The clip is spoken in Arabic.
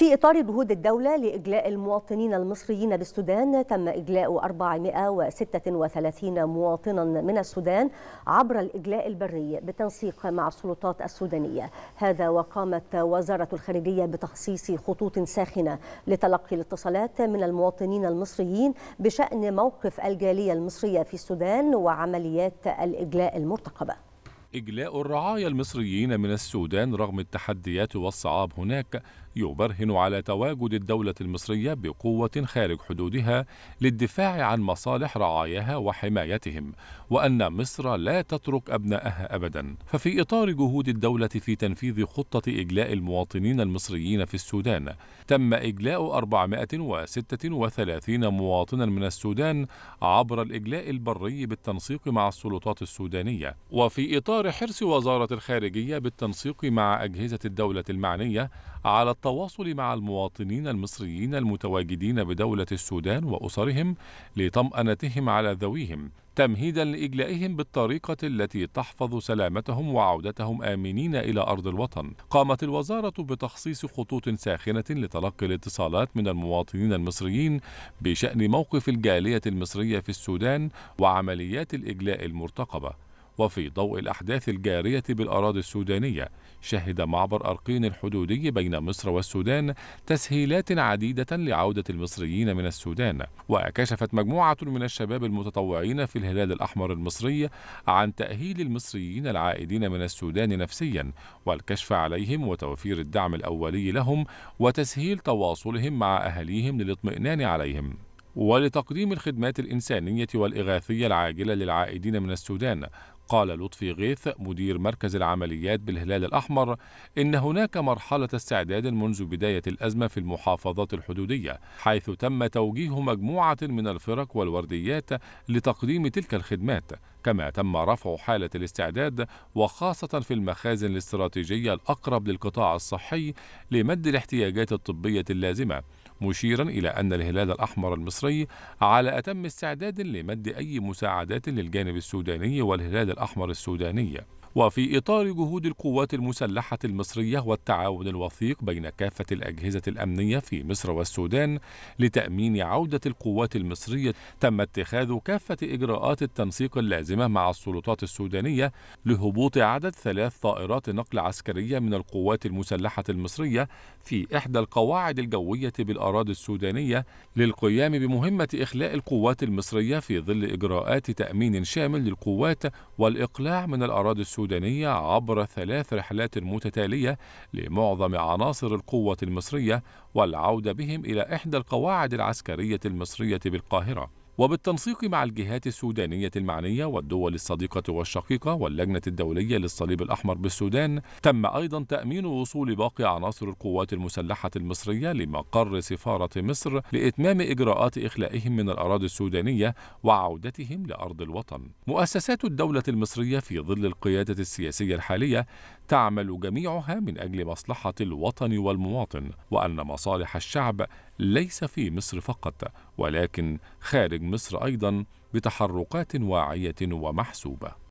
في إطار جهود الدولة لإجلاء المواطنين المصريين بالسودان تم إجلاء 436 مواطنا من السودان عبر الإجلاء البري بتنسيق مع السلطات السودانية هذا وقامت وزارة الخارجية بتخصيص خطوط ساخنة لتلقي الاتصالات من المواطنين المصريين بشأن موقف الجالية المصرية في السودان وعمليات الإجلاء المرتقبة إجلاء الرعايا المصريين من السودان رغم التحديات والصعاب هناك يبرهن على تواجد الدولة المصرية بقوة خارج حدودها للدفاع عن مصالح رعاياها وحمايتهم، وأن مصر لا تترك أبنائها أبدا. ففي إطار جهود الدولة في تنفيذ خطة إجلاء المواطنين المصريين في السودان، تم إجلاء 436 مواطنا من السودان عبر الإجلاء البري بالتنسيق مع السلطات السودانية. وفي إطار إطار حرص وزارة الخارجية بالتنسيق مع أجهزة الدولة المعنية على التواصل مع المواطنين المصريين المتواجدين بدولة السودان وأسرهم لطمأنتهم على ذويهم تمهيدا لإجلائهم بالطريقة التي تحفظ سلامتهم وعودتهم آمنين إلى أرض الوطن قامت الوزارة بتخصيص خطوط ساخنة لتلقي الاتصالات من المواطنين المصريين بشأن موقف الجالية المصرية في السودان وعمليات الإجلاء المرتقبة وفي ضوء الأحداث الجارية بالأراضي السودانية شهد معبر أرقين الحدودي بين مصر والسودان تسهيلات عديدة لعودة المصريين من السودان وكشفت مجموعة من الشباب المتطوعين في الهلال الأحمر المصري عن تأهيل المصريين العائدين من السودان نفسيا والكشف عليهم وتوفير الدعم الأولي لهم وتسهيل تواصلهم مع أهليهم للاطمئنان عليهم ولتقديم الخدمات الإنسانية والإغاثية العاجلة للعائدين من السودان قال لطفي غيث مدير مركز العمليات بالهلال الأحمر إن هناك مرحلة استعداد منذ بداية الأزمة في المحافظات الحدودية حيث تم توجيه مجموعة من الفرق والورديات لتقديم تلك الخدمات كما تم رفع حالة الاستعداد وخاصة في المخازن الاستراتيجية الأقرب للقطاع الصحي لمد الاحتياجات الطبية اللازمة مشيرا إلى أن الهلال الأحمر المصري على أتم استعداد لمد أي مساعدات للجانب السوداني والهلال الأحمر السوداني وفي إطار جهود القوات المسلحة المصرية والتعاون الوثيق بين كافة الأجهزة الأمنية في مصر والسودان لتأمين عودة القوات المصرية تم اتخاذ كافة إجراءات التنسيق اللازمة مع السلطات السودانية لهبوط عدد ثلاث طائرات نقل عسكرية من القوات المسلحة المصرية في إحدى القواعد الجوية بالأراضي السودانية للقيام بمهمة إخلاء القوات المصرية في ظل إجراءات تأمين شامل للقوات والإقلاع من الأراضي السودانية السودانية عبر ثلاث رحلات متتالية لمعظم عناصر القوة المصرية والعودة بهم إلى إحدى القواعد العسكرية المصرية بالقاهرة وبالتنسيق مع الجهات السودانية المعنية والدول الصديقة والشقيقة واللجنة الدولية للصليب الأحمر بالسودان تم أيضا تأمين وصول باقي عناصر القوات المسلحة المصرية لمقر سفارة مصر لإتمام إجراءات إخلائهم من الأراضي السودانية وعودتهم لأرض الوطن مؤسسات الدولة المصرية في ظل القيادة السياسية الحالية تعمل جميعها من أجل مصلحة الوطن والمواطن وأن مصالح الشعب ليس في مصر فقط ولكن خارج مصر أيضا بتحركات واعية ومحسوبة